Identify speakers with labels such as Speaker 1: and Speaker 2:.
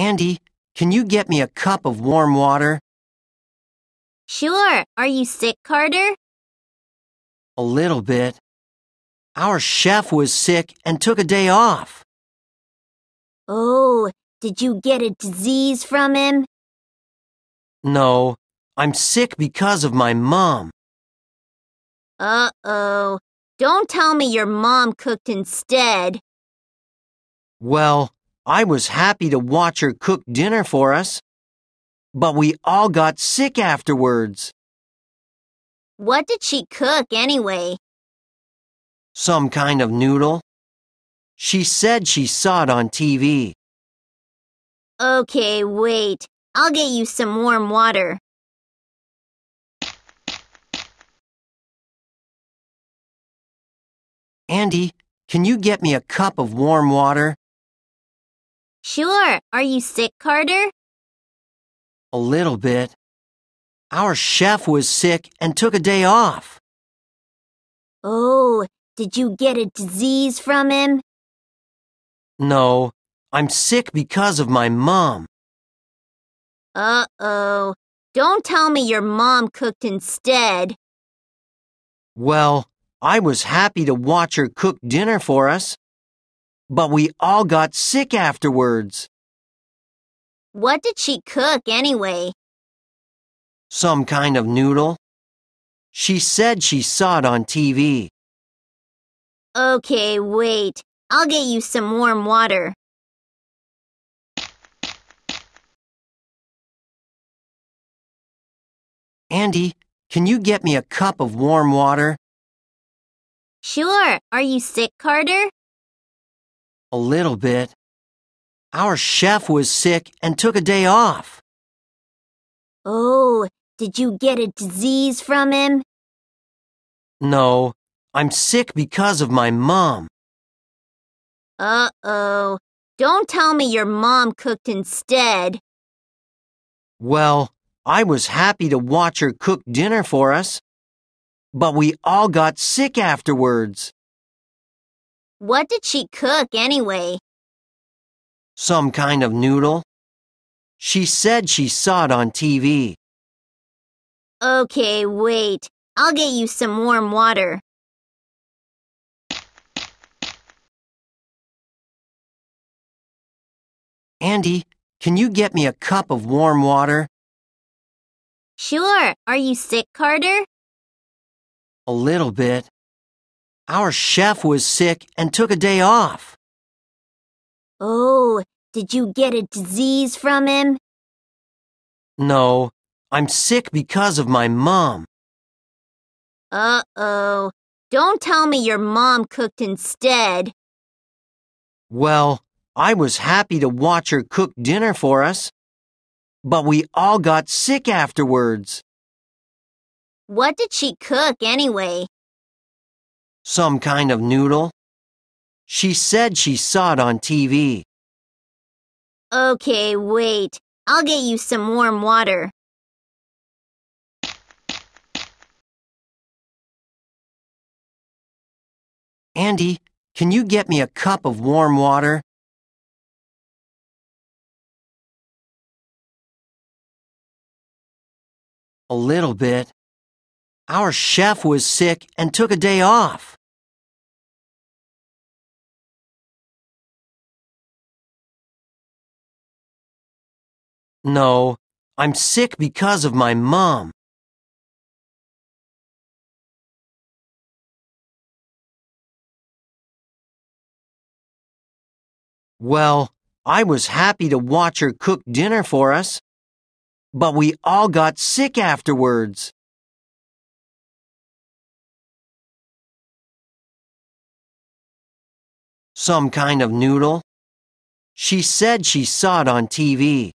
Speaker 1: Andy, can you get me a cup of warm water?
Speaker 2: Sure. Are you sick, Carter? A little bit. Our chef was sick and took a day off. Oh, did you get a disease from him?
Speaker 3: No, I'm sick because of my mom.
Speaker 2: Uh-oh. Don't tell me your mom cooked instead.
Speaker 3: Well, I was happy to watch her cook dinner for us, but we all got sick afterwards.
Speaker 2: What did she cook anyway?
Speaker 3: Some kind of noodle. She said she saw it on TV.
Speaker 2: Okay, wait. I'll get you some warm water.
Speaker 1: Andy, can you get me a cup of warm water?
Speaker 2: Sure. Are you sick, Carter? A little bit. Our chef was sick and took a day off. Oh, did you get a disease from him?
Speaker 3: No, I'm sick because of my mom.
Speaker 2: Uh-oh. Don't tell me your mom cooked instead.
Speaker 3: Well, I was happy to watch her cook dinner for us but we all got sick afterwards.
Speaker 2: What did she cook anyway?
Speaker 3: Some kind of noodle. She said she saw it on TV.
Speaker 2: Okay, wait. I'll get you some warm water.
Speaker 1: Andy, can you get me a cup of warm water?
Speaker 2: Sure. Are you sick, Carter?
Speaker 3: A little bit. Our chef was sick and took a day off.
Speaker 2: Oh, did you get a disease from him?
Speaker 3: No, I'm sick because of my mom.
Speaker 2: Uh-oh. Don't tell me your mom cooked instead.
Speaker 3: Well, I was happy to watch her cook dinner for us. But we all got sick afterwards.
Speaker 2: What did she cook anyway?
Speaker 3: Some kind of noodle. She said she saw it on TV.
Speaker 2: Okay, wait. I'll get you some warm water.
Speaker 1: Andy, can you get me a cup of warm water?
Speaker 2: Sure. Are you sick, Carter? A little bit. Our chef was sick and took a day off. Oh, did you get a disease from him?
Speaker 3: No, I'm sick because of my mom.
Speaker 2: Uh-oh. Don't tell me your mom cooked instead.
Speaker 3: Well, I was happy to watch her cook dinner for us. But we all got sick afterwards.
Speaker 2: What did she cook anyway?
Speaker 3: Some kind of noodle? She said she saw it on TV.
Speaker 2: Okay, wait. I'll get you some warm water.
Speaker 1: Andy, can you get me a cup of warm water? A little bit. Our chef was sick and took a day off. No, I'm sick because of my mom. Well, I was happy to watch her cook dinner for us, but we all got sick afterwards. Some kind of noodle? She said she saw it on TV.